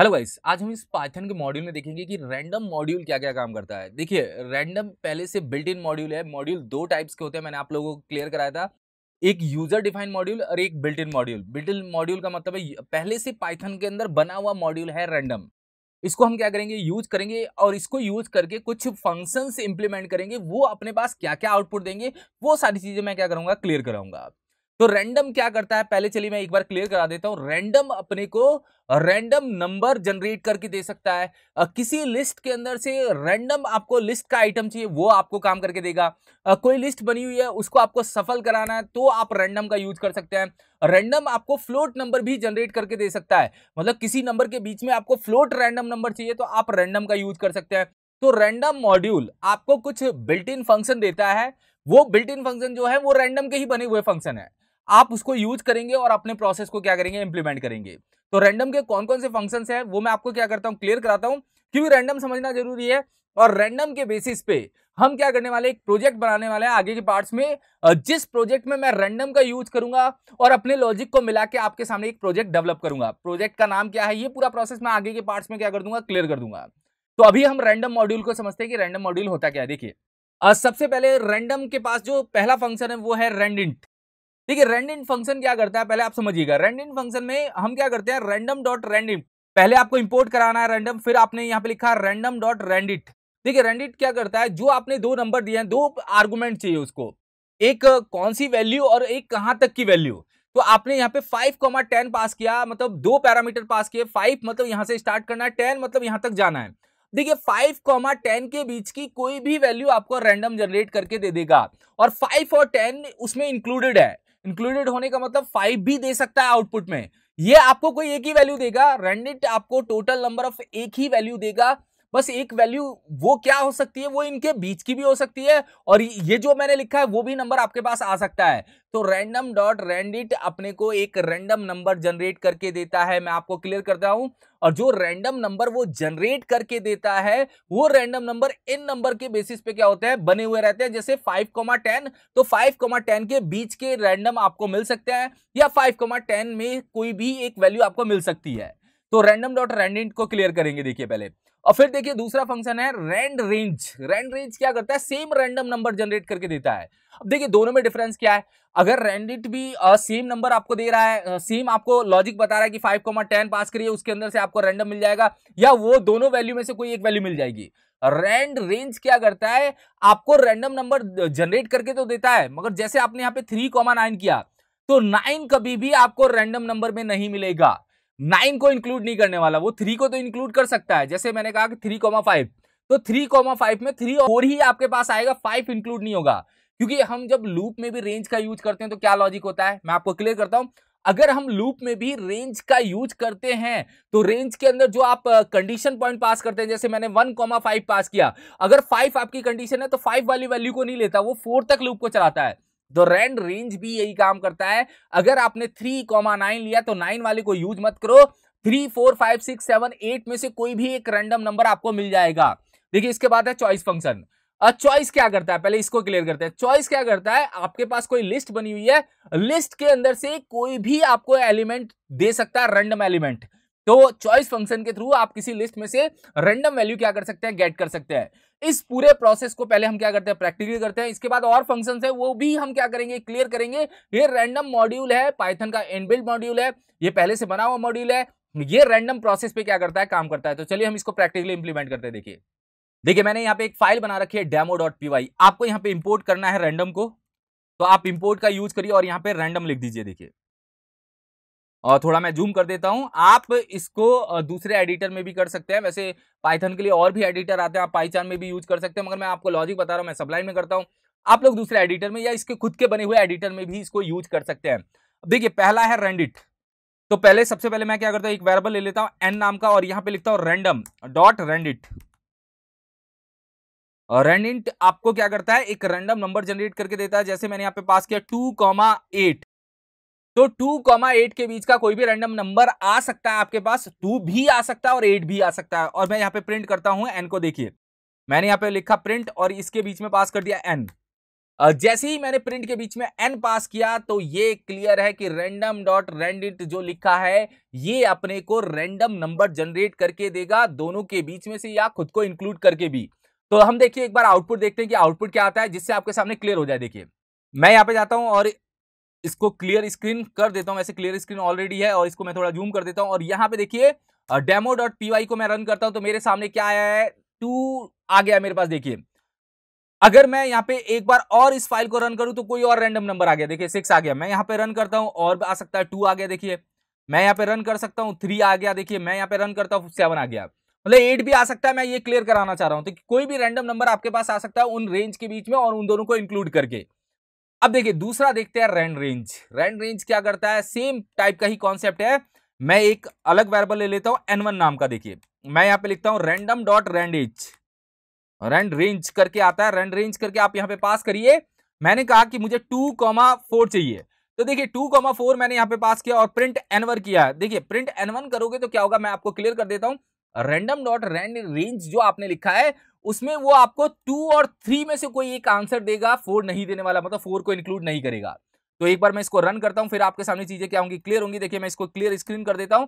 hello guys आज हम इस पाइथन के मॉड्यूल में देखेंगे कि रैंडम मॉड्यूल क्या क्या काम करता है देखिए रैंडम पहले से बिल्ट इन मॉड्यूल है मॉड्यूल दो टाइप्स के होते हैं मैंने आप लोगों को क्लियर कराया था एक यूजर डिफाइन मॉड्यूल और एक built in module built in module का मतलब है पहले से पाइथन के अंदर बना हुआ मॉड्यूल है रैंडम इसको हम क्या करेंगे यूज करेंगे और इसको यूज करके कुछ फंक्शंस इंप्लीमेंट करेंगे वो अपने पास क्या क्या आउटपुट देंगे वो सारी चीजें मैं क्या करूंगा क्लियर कराऊंगा तो रैंडम क्या करता है पहले चलिए मैं एक बार क्लियर करा देता हूं रैंडम अपने को रैंडम नंबर जनरेट करके दे सकता है किसी लिस्ट के अंदर से रैंडम आपको लिस्ट का आइटम चाहिए वो आपको काम करके देगा कोई लिस्ट बनी हुई है उसको आपको सफल कराना है तो आप रैंडम का यूज कर सकते हैं रैंडम आपको फ्लोट नंबर भी जनरेट करके दे सकता है मतलब किसी नंबर के बीच में आपको फ्लोट रैंडम नंबर चाहिए तो आप रैंडम का यूज कर सकते हैं तो रैंडम मॉड्यूल आपको कुछ बिल्ट इन फंक्शन देता है वो बिल्ट इन फंक्शन जो है वो रैंडम के ही बने हुए फंक्शन है आप उसको यूज करेंगे और अपने प्रोसेस को क्या करेंगे इंप्लीमेंट करेंगे तो रैंडम के कौन कौन से फंक्शन है वो मैं आपको क्या करता हूँ क्लियर कराता हूँ क्योंकि रैंडम समझना जरूरी है और रैंडम के बेसिस पे हम क्या करने वाले एक प्रोजेक्ट बनाने वाले हैं आगे के पार्ट्स में जिस प्रोजेक्ट में मैं रैंडम का यूज करूंगा और अपने लॉजिक को मिला के आपके सामने एक प्रोजेक्ट डेवलप करूंगा प्रोजेक्ट का नाम क्या है ये पूरा प्रोसेस मैं आगे के पार्ट्स में क्या कर दूंगा क्लियर कर दूंगा तो अभी हम रैंडम मॉड्यूल को समझते हैं कि रैंडम मॉड्यूल होता क्या है देखिए सबसे पहले रैंडम के पास जो पहला फंक्शन है वो है रेंडिंट देखिए इन फंक्शन क्या करता है पहले आप समझिएगा रेंड इन फंक्शन में हम क्या करते हैं रेंडम डॉट रेंडिन पहले आपको इंपोर्ट कराना है रेंडम फिर आपने यहाँ पे लिखा रेंडम डॉट रेंडिट देखिए रेंडिट क्या करता है जो आपने दो नंबर दिए हैं दो आर्गूमेंट चाहिए उसको एक कौन सी वैल्यू और एक कहाँ तक की वैल्यू तो आपने यहाँ पे फाइव कॉमा टेन पास किया मतलब दो पैरामीटर पास किए फाइव मतलब यहाँ से स्टार्ट करना है टेन मतलब यहाँ तक जाना है देखिए फाइव कॉमा टेन के बीच की कोई भी वैल्यू आपको रैंडम जनरेट करके दे देगा और फाइव और टेन उसमें इंक्लूडेड है इंक्लूडेड होने का मतलब फाइव भी दे सकता है आउटपुट में ये आपको कोई एक ही वैल्यू देगा रेंडिट आपको टोटल नंबर ऑफ एक ही वैल्यू देगा बस एक वैल्यू वो क्या हो सकती है वो इनके बीच की भी हो सकती है और ये जो मैंने लिखा है वो भी नंबर आपके पास आ सकता है तो रैंडम डॉट रैंडिट अपने को एक रैंडम नंबर जनरेट करके देता है मैं आपको क्लियर करता हूं और जो रैंडम नंबर वो जनरेट करके देता है वो रैंडम नंबर इन नंबर के बेसिस पे क्या होते हैं बने हुए रहते हैं जैसे 5,10 तो 5,10 के बीच के रैंडम आपको मिल सकते हैं या 5,10 में कोई भी एक वैल्यू आपको मिल सकती है तो रैंडम डॉट रैंडिट को क्लियर करेंगे देखिए पहले और फिर देखिए दूसरा फंक्शन है रेंड रेंज रेंड रेंज क्या करता है सेम रैंडम नंबर जनरेट करके देता है अब देखिए दोनों में डिफरेंस क्या है अगर रेंडिट भी सेम नंबर आपको दे रहा है सेम आपको लॉजिक बता रहा है कि फाइव कॉमा टेन पास करिए उसके अंदर से आपको रैंडम मिल जाएगा या वो दोनों वैल्यू में से कोई एक वैल्यू मिल जाएगी रेंड रेंज क्या करता है आपको रैंडम नंबर जनरेट करके तो देता है मगर जैसे आपने यहाँ पे थ्री कॉमा नाइन किया तो नाइन कभी भी आपको रैंडम नंबर में नहीं मिलेगा नाइन को इंक्लूड नहीं करने वाला वो थ्री को तो इंक्लूड कर सकता है जैसे मैंने कहा कि थ्री कॉमा फाइव तो थ्री कॉमा फाइव में थ्री और फोर ही आपके पास आएगा फाइव इंक्लूड नहीं होगा क्योंकि हम जब लूप में भी रेंज का यूज करते हैं तो क्या लॉजिक होता है मैं आपको क्लियर करता हूं अगर हम लूप में भी रेंज का यूज करते हैं तो रेंज के अंदर जो आप कंडीशन पॉइंट पास करते हैं जैसे मैंने वन कॉमा फाइव पास किया अगर फाइव आपकी कंडीशन है तो फाइव वाली वैल्यू को नहीं लेता वो फोर तक लूप को चलाता है द रेंड रेंज भी यही काम करता है अगर आपने थ्री कॉमा नाइन लिया तो नाइन वाले को यूज मत करो three four five six seven eight में से कोई भी एक रैंडम नंबर आपको मिल जाएगा देखिए इसके बाद है चॉइस फंक्शन चॉइस क्या करता है पहले इसको क्लियर करते हैं चॉइस क्या करता है आपके पास कोई लिस्ट बनी हुई है लिस्ट के अंदर से कोई भी आपको एलिमेंट दे सकता है रैंडम एलिमेंट तो चॉइस फंक्शन के थ्रू आप किसी लिस्ट में से रेंडम वैल्यू क्या कर सकते हैं गेट कर सकते हैं इस पूरे प्रोसेस को पहले हम क्या करते हैं प्रैक्टिकली करते हैं इसके बाद और फंक्शन है वो भी हम क्या करेंगे क्लियर करेंगे ये रैंडम मॉड्यूल है पाइथन का एनबिल्ड मॉड्यूल है ये पहले से बना हुआ मॉड्यूल है ये रैंडम प्रोसेस पे क्या करता है काम करता है तो चलिए हम इसको प्रैक्टिकली इंप्लीमेंट करते हैं देखिए देखिए मैंने यहाँ पे एक फाइल बना रखी है डेमो डॉट पीवाई आपको यहाँ पे इंपोर्ट करना है रैंडम को तो आप इंपोर्ट का यूज करिए और यहाँ पे रैंडम लिख दीजिए देखिए और थोड़ा मैं जूम कर देता हूँ आप इसको दूसरे एडिटर में भी कर सकते हैं वैसे पाइथन के लिए और भी एडिटर आते हैं आप पाइचान में भी यूज कर सकते हैं मगर मैं आपको लॉजिक बता रहा हूँ मैं सबलाइन में करता हूँ आप लोग दूसरे एडिटर में या इसके खुद के बने हुए एडिटर में भी इसको यूज कर सकते हैं देखिए पहला है रेंडिट तो पहले सबसे पहले मैं क्या करता हूँ एक वेरेबल ले लेता हूँ एन नाम का और यहाँ पे लिखता हूँ रेंडम डॉट रेंडिट रेंडिट आपको क्या करता है एक रेंडम नंबर जनरेट करके देता है जैसे मैंने यहाँ पे पास किया टू कॉमा एट तो टू कॉमा एट के बीच का कोई भी रैंडम नंबर आ सकता है आपके पास टू भी आ सकता है और एट भी आ सकता है और मैं यहाँ पे प्रिंट करता हूँ एन को देखिए मैंने यहाँ पे लिखा प्रिंट और इसके बीच में पास कर दिया एन जैसे ही मैंने प्रिंट के बीच में एन पास किया तो ये क्लियर है कि रैंडम डॉट रेंडिट जो लिखा है ये अपने को रैंडम नंबर जनरेट करके देगा दोनों के बीच में से या खुद को इंक्लूड करके भी तो हम देखिए एक बार आउटपुट देखते हैं कि आउटपुट क्या आता है जिससे आपके सामने क्लियर हो जाए देखिए मैं यहाँ पे जाता हूँ और इसको क्लियर स्क्रीन कर देता हूँ ऐसे क्लियर स्क्रीन ऑलरेडी है और इसको मैं थोड़ा जूम कर देता हूँ और यहाँ पे देखिए डेमो डॉट पी वाई को मैं रन करता हूँ तो मेरे सामने क्या आया है टू आ गया मेरे पास देखिए अगर मैं यहाँ पे एक बार और इस फाइल को रन करूँ तो कोई और रैंडम नंबर आ गया देखिए सिक्स आ गया मैं यहाँ पे रन करता हूँ और आ सकता है टू आ गया देखिए मैं यहाँ पे रन कर सकता हूँ थ्री आ गया देखिए मैं यहाँ पे रन करता हूँ सेवन आ गया मतलब एट भी आ सकता है मैं ये क्लियर कराना चाह रहा हूँ तो कोई भी रैंडम नंबर आपके पास आ सकता है उन रेंज के बीच में और उन दोनों को इंक्लूड करके अब देखिए दूसरा देखते हैं रैंड रेंज रैंड रेंज क्या करता है सेम टाइप का ही कॉन्सेप्ट है मैं एक अलग वेरिएबल ले लेता हूं एन नाम का देखिए मैं यहां पे लिखता हूं random dot randrange randrange करके आता है रैंड रेंज करके आप यहां पे पास करिए मैंने कहा कि मुझे टू कॉमा फोर चाहिए तो देखिए टू कॉमा फोर मैंने यहां पे पास किया और प्रिंट एन किया है देखिए प्रिंट एन वन करोगे तो क्या होगा मैं आपको क्लियर कर देता हूं रैंडम डॉट रैंड रेंज जो आपने लिखा है उसमें वो आपको टू और थ्री में से कोई एक आंसर देगा फोर नहीं देने वाला मतलब फोर को इंक्लूड नहीं करेगा तो एक बार मैं इसको रन करता हूं फिर आपके सामने चीजें क्या होंगी क्लियर होंगी देखिए मैं इसको क्लियर स्क्रीन कर देता हूं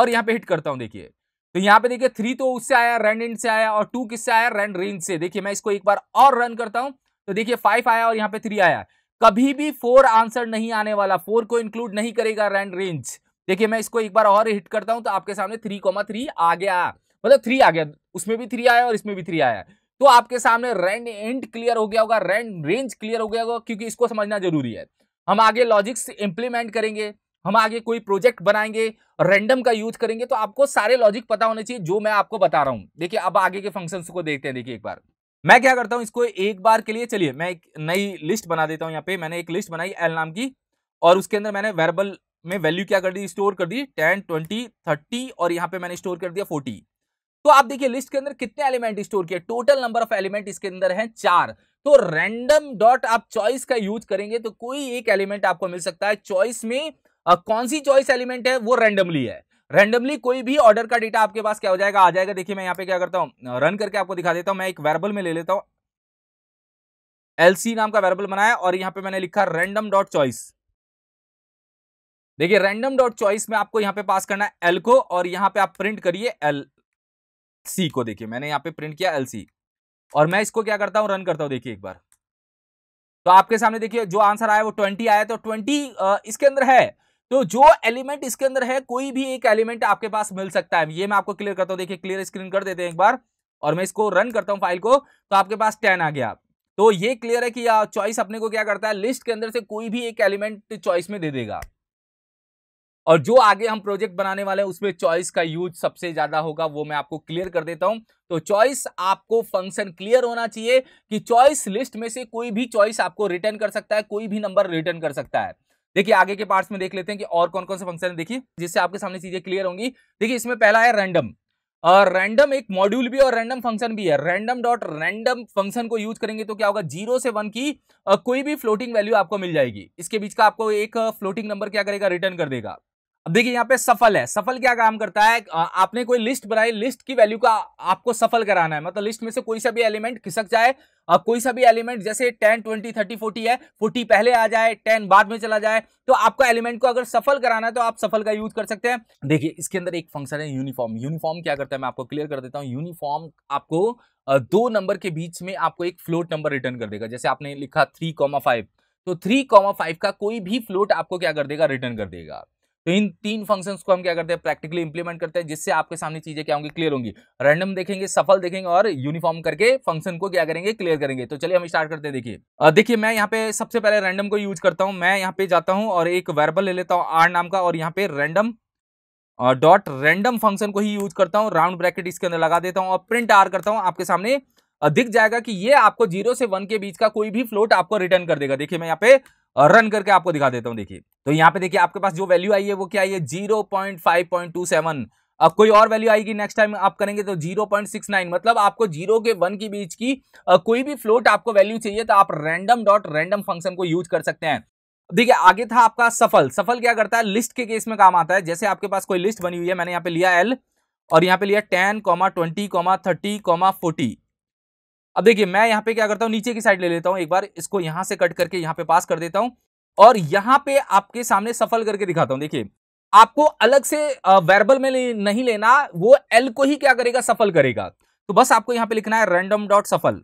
और यहां पे हिट करता हूं देखिए तो यहाँ पे देखिए थ्री तो उससे आया रैंड इंड से आया और टू किससे आया रैंड रेंज से देखिए मैं इसको एक बार और रन करता हूं तो देखिए फाइव आया और यहाँ पे थ्री आया कभी भी फोर आंसर नहीं आने वाला फोर को इंक्लूड नहीं करेगा रैंड रेंज देखिए मैं इसको एक बार और हिट करता हूं तो आपके सामने थ्री थ्री आ गया मतलब थ्री आ गया उसमें भी थ्री आया और इसमें भी थ्री आया तो आपके सामने रेंट एंड क्लियर हो गया होगा रेंट रेंज क्लियर हो गया होगा क्योंकि इसको समझना जरूरी है हम आगे लॉजिक्स इंप्लीमेंट करेंगे हम आगे कोई प्रोजेक्ट बनाएंगे रैंडम का यूज करेंगे तो आपको सारे लॉजिक पता होने चाहिए जो मैं आपको बता रहा हूँ देखिए अब आगे के फंक्शन को देखते हैं देखिए एक बार मैं क्या करता हूँ इसको एक बार के लिए चलिए मैं एक नई लिस्ट बना देता हूँ यहाँ पे मैंने एक लिस्ट बनाई एल नाम की और उसके अंदर मैंने वेरेबल में वैल्यू क्या कर दी स्टोर कर दी टेन ट्वेंटी थर्टी और यहाँ पे मैंने स्टोर कर दिया फोर्टी तो आप देखिए लिस्ट के अंदर कितने एलिमेंट स्टोर किए टोटल नंबर ऑफ एलिमेंट इसके अंदर है चार तो रैंडम डॉट आप चॉइस का यूज करेंगे तो कोई एक एलिमेंट आपको मिल सकता है चॉइस में आ, कौन सी चॉइस एलिमेंट है वो रैंडमली है रैंडमली कोई भी ऑर्डर का डेटा आपके पास क्या हो जाएगा आ जाएगा देखिए मैं यहाँ पे क्या करता हूँ रन करके आपको दिखा देता हूँ मैं एक वेरबल में ले लेता हूँ एलसी नाम का वेरबल बनाया और यहाँ पे मैंने लिखा रैंडम डॉट चॉइस देखिए रैंडम डॉट चॉइस में आपको यहाँ पे पास करना है एल को और यहाँ पे आप प्रिंट करिए एल सी को देखिए मैंने यहाँ पे प्रिंट किया एल सी और मैं इसको क्या करता हूँ रन करता हूँ देखिए एक बार तो आपके सामने देखिए जो आंसर आया वो ट्वेंटी आया तो ट्वेंटी इसके अंदर है तो जो एलिमेंट इसके अंदर है कोई भी एक एलिमेंट आपके पास मिल सकता है ये मैं आपको क्लियर करता हूँ देखिए क्लियर स्क्रीन कर देते हैं एक बार और मैं इसको रन करता हूँ फाइल को तो आपके पास टेन आ गया तो ये क्लियर है कि चॉइस अपने को क्या करता है लिस्ट के अंदर से कोई भी एक एलिमेंट चॉइस में दे देगा और जो आगे हम प्रोजेक्ट बनाने वाले हैं उसमें चॉइस का यूज सबसे ज्यादा होगा वो मैं आपको क्लियर कर देता हूं तो चॉइस आपको फंक्शन क्लियर होना चाहिए कि चॉइस लिस्ट में से कोई भी चॉइस आपको रिटर्न कर सकता है कोई भी नंबर रिटर्न कर सकता है देखिए आगे के पार्ट्स में देख लेते हैं कि और कौन कौन से फंक्शन है देखिए जिससे आपके सामने चीजें क्लियर होंगी देखिए इसमें पहला है रैंडम और रैंडम एक मॉड्यूल भी और रैंडम फंक्शन भी है रैंडम डॉट रैंडम फंक्शन को यूज करेंगे तो क्या होगा जीरो से वन की कोई भी फ्लोटिंग वैल्यू आपको मिल जाएगी इसके बीच का आपको एक फ्लोटिंग नंबर क्या करेगा रिटर्न कर देगा अब देखिए यहाँ पे सफल है सफल क्या काम करता है आपने कोई लिस्ट बनाई लिस्ट की वैल्यू का आपको सफल कराना है मतलब लिस्ट में से कोई सा भी एलिमेंट खिसक जाए अब कोई सा भी एलिमेंट जैसे टेन ट्वेंटी थर्टी फोर्टी है फोर्टी पहले आ जाए टेन बाद में चला जाए तो आपका एलिमेंट को अगर सफल कराना है तो आप सफल का यूज कर सकते हैं देखिए इसके अंदर एक फंक्शन है यूनिफॉर्म यूनिफॉर्म क्या करता है मैं आपको क्लियर कर देता हूँ यूनिफॉर्म आपको दो नंबर के बीच में आपको एक फ्लोट नंबर रिटर्न कर देगा जैसे आपने लिखा थ्री कॉमा फाइव तो थ्री कॉमा फाइव का कोई भी फ्लोट आपको क्या कर देगा रिटर्न कर देगा तो इन तीन फंक्शंस को हम क्या करते हैं प्रैक्टिकली इंप्लीमेंट करते हैं जिससे आपके सामने चीजें क्या होंगी क्लियर होंगी रैंडम देखेंगे सफल देखेंगे और यूनिफॉर्म करके फंक्शन को क्या करेंगे क्लियर करेंगे तो चलिए हम स्टार्ट करते हैं देखिए देखिए मैं यहाँ पे सबसे पहले रैंडम को यूज करता हूँ मैं यहाँ पे जाता हूँ और एक वेरबल ले लेता हूँ आर नाम का और यहाँ पे रैंडम डॉट रैंडम फंक्शन को ही यूज करता हूँ राउंड ब्रैकेट इसके अंदर लगा देता हूँ और प्रिंट आर करता हूँ आपके सामने दिख जाएगा कि ये आपको जीरो से वन के बीच का कोई भी फ्लोट आपको रिटर्न कर देगा देखिए मैं यहाँ पे रन करके आपको दिखा देता हूँ देखिए तो यहाँ पे देखिए आपके पास जो वैल्यू आई है वो क्या है जीरो अब कोई और वैल्यू आएगी नेक्स्ट टाइम आप करेंगे तो 0.69 मतलब आपको जीरो के वन के बीच की कोई भी फ्लोट आपको वैल्यू चाहिए तो आप रैंडम डॉट रैंडम फंक्शन को यूज कर सकते हैं देखिए आगे था आपका सफल सफल क्या करता है लिस्ट के केस में काम आता है जैसे आपके पास कोई लिस्ट बनी हुई है मैंने यहाँ पे लिया एल और यहाँ पे लिया ten comma twenty comma thirty comma forty अब देखिए मैं यहाँ पे क्या करता हूँ नीचे की साइड ले लेता हूँ एक बार इसको यहाँ से कट करके यहाँ पे पास कर देता हूँ और यहाँ पे आपके सामने सफल करके दिखाता हूँ देखिए आपको अलग से वेरबल में नहीं लेना वो एल को ही क्या करेगा सफल करेगा तो बस आपको यहाँ पे लिखना है रैंडम डॉट सफल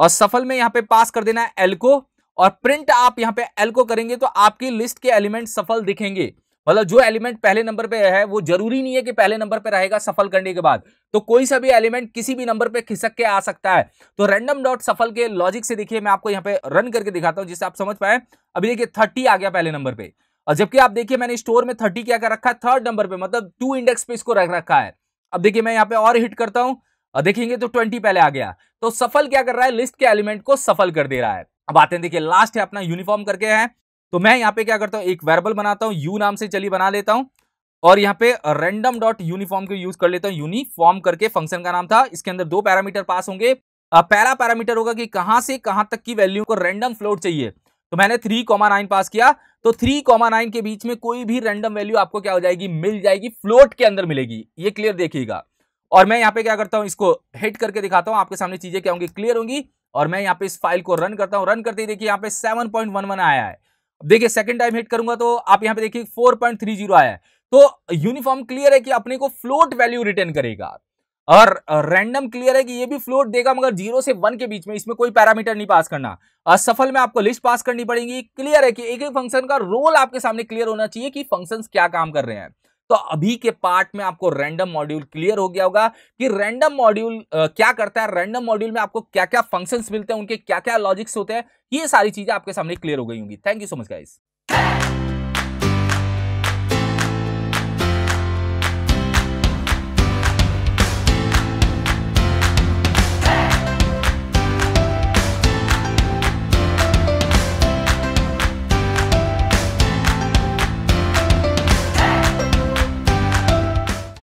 और सफल में यहाँ पे पास कर देना है एल को और प्रिंट आप यहाँ पे एल को करेंगे तो आपकी लिस्ट के एलिमेंट सफल दिखेंगे मतलब जो एलिमेंट पहले नंबर पे है वो जरूरी नहीं है कि पहले नंबर पे रहेगा सफल करने के बाद तो कोई सा भी एलिमेंट किसी भी नंबर पे खिसक के आ सकता है तो रैंडम डॉट सफल के लॉजिक से देखिए मैं आपको यहाँ पे रन करके दिखाता हूँ जिससे आप समझ पाए अभी देखिए थर्टी आ गया पहले नंबर पे और जबकि आप देखिए मैंने स्टोर में थर्टी क्या कर रखा है थर्ड नंबर पे मतलब टू इंडेक्स पे इसको रख रखा है अब देखिए मैं यहाँ पे और हिट करता हूँ और देखेंगे तो ट्वेंटी पहले आ गया तो सफल क्या कर रहा है लिस्ट के एलिमेंट को सफल कर दे रहा है अब आते हैं देखिए लास्ट है अपना यूनिफॉर्म करके है तो मैं यहाँ पे क्या करता हूँ एक वेरबल बनाता हूँ यू नाम से चलिए बना लेता हूँ और यहाँ पे रेंडम डॉट यूनिफॉर्म को यूज कर लेता हूँ यूनिफॉर्म करके फंक्शन का नाम था इसके अंदर दो पैरामीटर पास होंगे पहला पैरामीटर होगा कि कहाँ से कहाँ तक की वैल्यू को रेंडम फ्लोट चाहिए तो मैंने थ्री कॉमा नाइन पास किया तो थ्री कॉमा नाइन के बीच में कोई भी रेंडम वैल्यू आपको क्या हो जाएगी मिल जाएगी फ्लोट के अंदर मिलेगी ये क्लियर देखिएगा और मैं यहाँ पे क्या करता हूँ इसको हिट करके दिखाता हूँ आपके सामने चीजें क्या होंगी क्लियर होंगी और मैं यहाँ पे इस फाइल को रन करता हूँ रन करते ही देखिए यहाँ पे सेवन पॉइंट वन वन आया है देखिए सेकंड टाइम हिट करूंगा तो आप यहां पे देखिए 4.30 आया है तो यूनिफॉर्म क्लियर है कि अपने को फ्लोट वैल्यू रिटर्न करेगा और रैंडम क्लियर है कि ये भी फ्लोट देगा मगर जीरो से वन के बीच में इसमें कोई पैरामीटर नहीं पास करना असफल में आपको लिस्ट पास करनी पड़ेगी क्लियर है कि एक एक फंक्शन का रोल आपके सामने क्लियर होना चाहिए कि फंक्शंस क्या काम कर रहे हैं तो अभी के पार्ट में आपको रैंडम मॉड्यूल क्लियर हो गया होगा कि रैंडम मॉड्यूल क्या करता है रैंडम मॉड्यूल में आपको क्या क्या फंक्शंस मिलते हैं उनके क्या क्या लॉजिक्स होते हैं ये सारी चीजें आपके सामने क्लियर हो गई होंगी thank you so much guys